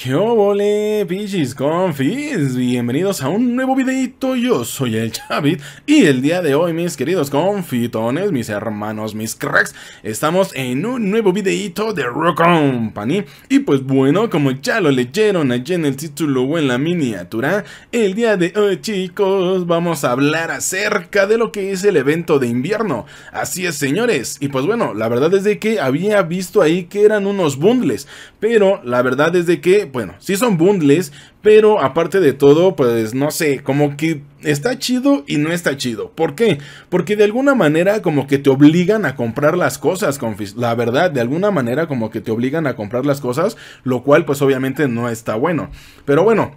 ¡Qué obole, pichis confis! Bienvenidos a un nuevo videito, yo soy el Chavit y el día de hoy, mis queridos confitones, mis hermanos, mis cracks, estamos en un nuevo videito de Rock Company y pues bueno, como ya lo leyeron allí en el título o en la miniatura, el día de hoy, chicos, vamos a hablar acerca de lo que es el evento de invierno, así es, señores, y pues bueno, la verdad es de que había visto ahí que eran unos bundles, pero la verdad es de que bueno, sí son bundles, pero aparte de todo, pues no sé, como que está chido y no está chido. ¿Por qué? Porque de alguna manera como que te obligan a comprar las cosas, La verdad, de alguna manera como que te obligan a comprar las cosas, lo cual pues obviamente no está bueno. Pero bueno,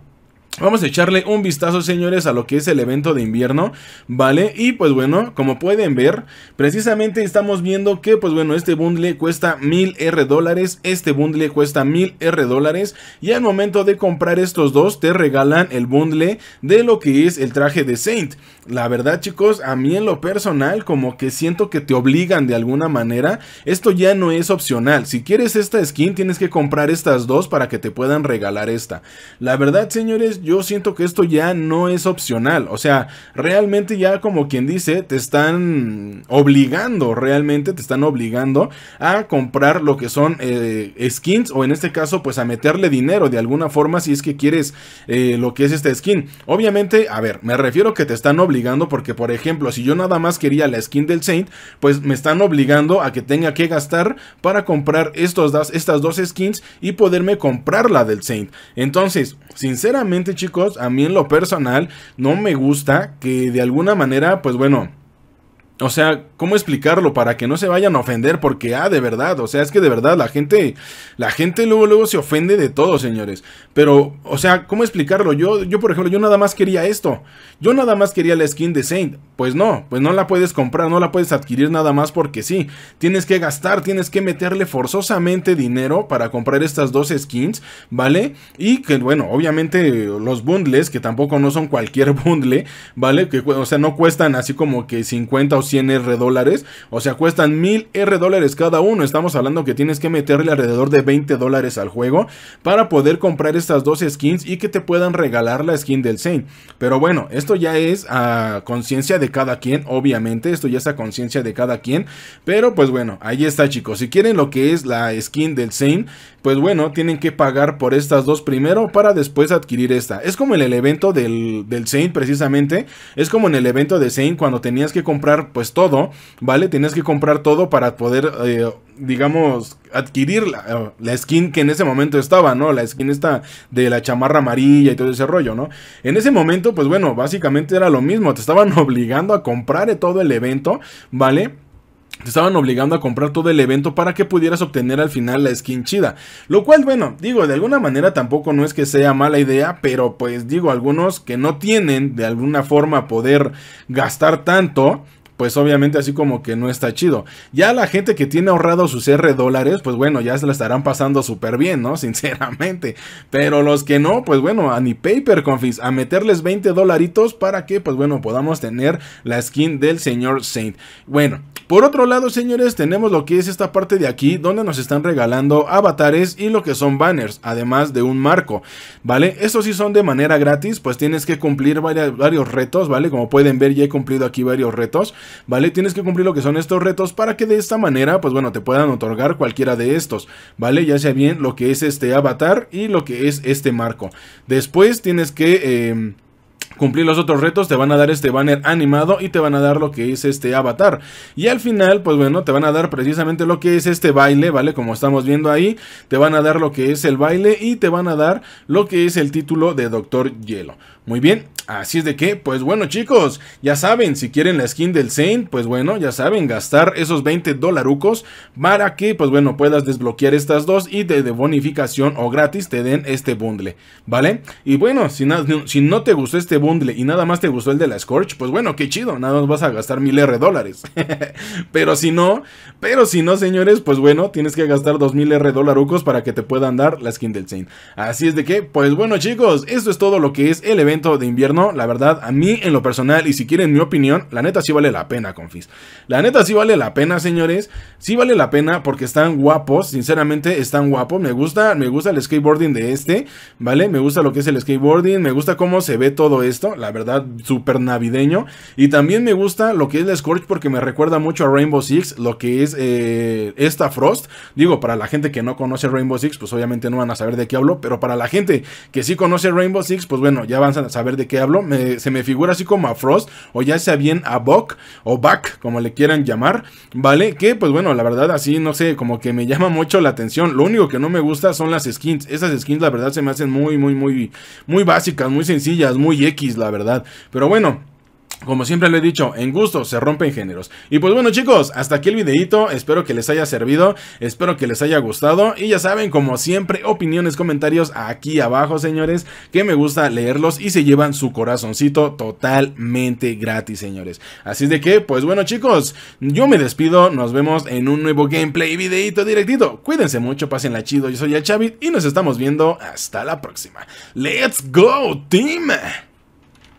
Vamos a echarle un vistazo, señores, a lo que es el evento de invierno, ¿vale? Y pues bueno, como pueden ver, precisamente estamos viendo que, pues bueno, este bundle cuesta 1000 R dólares, este bundle cuesta 1000 R dólares, y al momento de comprar estos dos, te regalan el bundle de lo que es el traje de Saint. La verdad, chicos, a mí en lo personal, como que siento que te obligan de alguna manera, esto ya no es opcional. Si quieres esta skin, tienes que comprar estas dos para que te puedan regalar esta. La verdad, señores, yo siento que esto ya no es opcional. O sea, realmente ya como quien dice, te están obligando, realmente te están obligando a comprar lo que son eh, skins o en este caso pues a meterle dinero de alguna forma si es que quieres eh, lo que es esta skin. Obviamente, a ver, me refiero que te están obligando porque por ejemplo, si yo nada más quería la skin del Saint, pues me están obligando a que tenga que gastar para comprar estos, estas dos skins y poderme comprar la del Saint. Entonces, sinceramente, chicos, a mí en lo personal no me gusta que de alguna manera, pues bueno, o sea, ¿cómo explicarlo para que no se vayan a ofender? Porque, ah, de verdad, o sea, es que de verdad la gente, la gente luego, luego se ofende de todo, señores. Pero, o sea, ¿cómo explicarlo? Yo, yo, por ejemplo, yo nada más quería esto. Yo nada más quería la skin de Saint. Pues no, pues no la puedes comprar, no la puedes adquirir nada más porque sí. Tienes que gastar, tienes que meterle forzosamente dinero para comprar estas dos skins, ¿vale? Y que, bueno, obviamente los bundles, que tampoco no son cualquier bundle, ¿vale? Que, o sea, no cuestan así como que 50 o 100 R dólares. O sea, cuestan 1000 R dólares cada uno. Estamos hablando que tienes que meterle alrededor de 20 dólares al juego para poder comprar estas dos skins y que te puedan regalar la skin del Saint... Pero bueno, esto ya es a conciencia de cada quien, obviamente. Esto ya es a conciencia de cada quien. Pero pues bueno, ahí está chicos. Si quieren lo que es la skin del Saint... pues bueno, tienen que pagar por estas dos primero para después adquirir esta. Es como en el evento del, del Zane precisamente. Es como en el evento de Saint... cuando tenías que comprar pues, pues, todo, ¿vale? Tienes que comprar todo para poder, eh, digamos, adquirir la, eh, la, skin que en ese momento estaba, ¿no? La skin esta de la chamarra amarilla y todo ese rollo, ¿no? En ese momento, pues bueno, básicamente era lo mismo, te estaban obligando a comprar todo el evento, ¿vale? Te estaban obligando a comprar todo el evento para que pudieras obtener al final la skin chida. Lo cual, bueno, digo, de alguna manera tampoco no es que sea mala idea, pero pues digo, algunos que no tienen de alguna forma poder gastar tanto, pues obviamente así como que no está chido. Ya la gente que tiene ahorrado sus R dólares, pues bueno, ya se la estarán pasando súper bien, ¿no? Sinceramente. Pero los que no, pues bueno, a ni paper confis, a meterles 20 dolaritos para que, pues bueno, podamos tener la skin del señor Saint. Bueno, por otro lado, señores, tenemos lo que es esta parte de aquí, donde nos están regalando avatares y lo que son banners, además de un marco, ¿vale? Estos sí son de manera gratis, pues tienes que cumplir varios retos, ¿vale? Como pueden ver, ya he cumplido aquí varios retos, ¿vale? Tienes que cumplir lo que son estos retos para que de esta manera, pues bueno, te puedan otorgar cualquiera de estos, ¿vale? Ya sea bien lo que es este avatar y lo que es este marco. Después tienes que... Em, cumplir los otros retos, te van a dar este banner animado y te van a dar lo que es este avatar. Y al final, pues bueno, te van a dar precisamente lo que es este baile, ¿vale? Como estamos viendo ahí, te van a dar lo que es el baile y te van a dar lo que es el título de Doctor Hielo. Muy bien, así es de que, pues bueno chicos, ya saben, si quieren la skin del Saint, pues bueno, ya saben, gastar esos 20 dolarucos para que, pues bueno, puedas desbloquear estas dos y de, bonificación o gratis te den este bundle, ¿vale? Y bueno, si, no, si no te gustó este bundle y nada más te gustó el de la Scorch, pues bueno, qué chido, nada más vas a gastar mil R dólares. pero si no, pero si no, señores, pues bueno, tienes que gastar dos mil R Ucos para que te puedan dar la skin del Saint. Así es de que, pues bueno, chicos, esto es todo lo que es el evento de invierno. La verdad, a mí en lo personal, y si quieren mi opinión, la neta sí vale la pena, confis. La neta sí vale la pena, señores. Sí vale la pena porque están guapos, sinceramente están guapos. Me gusta, me gusta el skateboarding de este, ¿vale? Me gusta lo que es el skateboarding, me gusta cómo se ve todo esto esto, la verdad, súper navideño. Y también me gusta lo que es la Scorch porque me recuerda mucho a Rainbow Six, lo que es eh, esta Frost. Digo, para la gente que no conoce Rainbow Six, pues obviamente no van a saber de qué hablo, pero para la gente que sí conoce Rainbow Six, pues bueno, ya van a saber de qué hablo. se me figura así como a Frost, o ya sea bien a Buck, o Buck, como le quieran llamar, ¿vale? Que pues bueno, la verdad, así no sé, como que me llama mucho la atención. Lo único que no me gusta son las skins. Esas skins, la verdad, se me hacen muy, muy, muy, muy básicas, muy sencillas, muy X la verdad. Pero bueno, como siempre lo he dicho, en gusto se rompen géneros. Y pues bueno chicos, hasta aquí el videito, espero que les haya servido, espero que les haya gustado y ya saben, como siempre, opiniones, comentarios aquí abajo señores, que me gusta leerlos y se llevan su corazoncito totalmente gratis señores. Así de que, pues bueno chicos, yo me despido, nos vemos en un nuevo gameplay videito directito. Cuídense mucho, la chido, yo soy el Chavit y nos estamos viendo hasta la próxima. ¡Let's go team!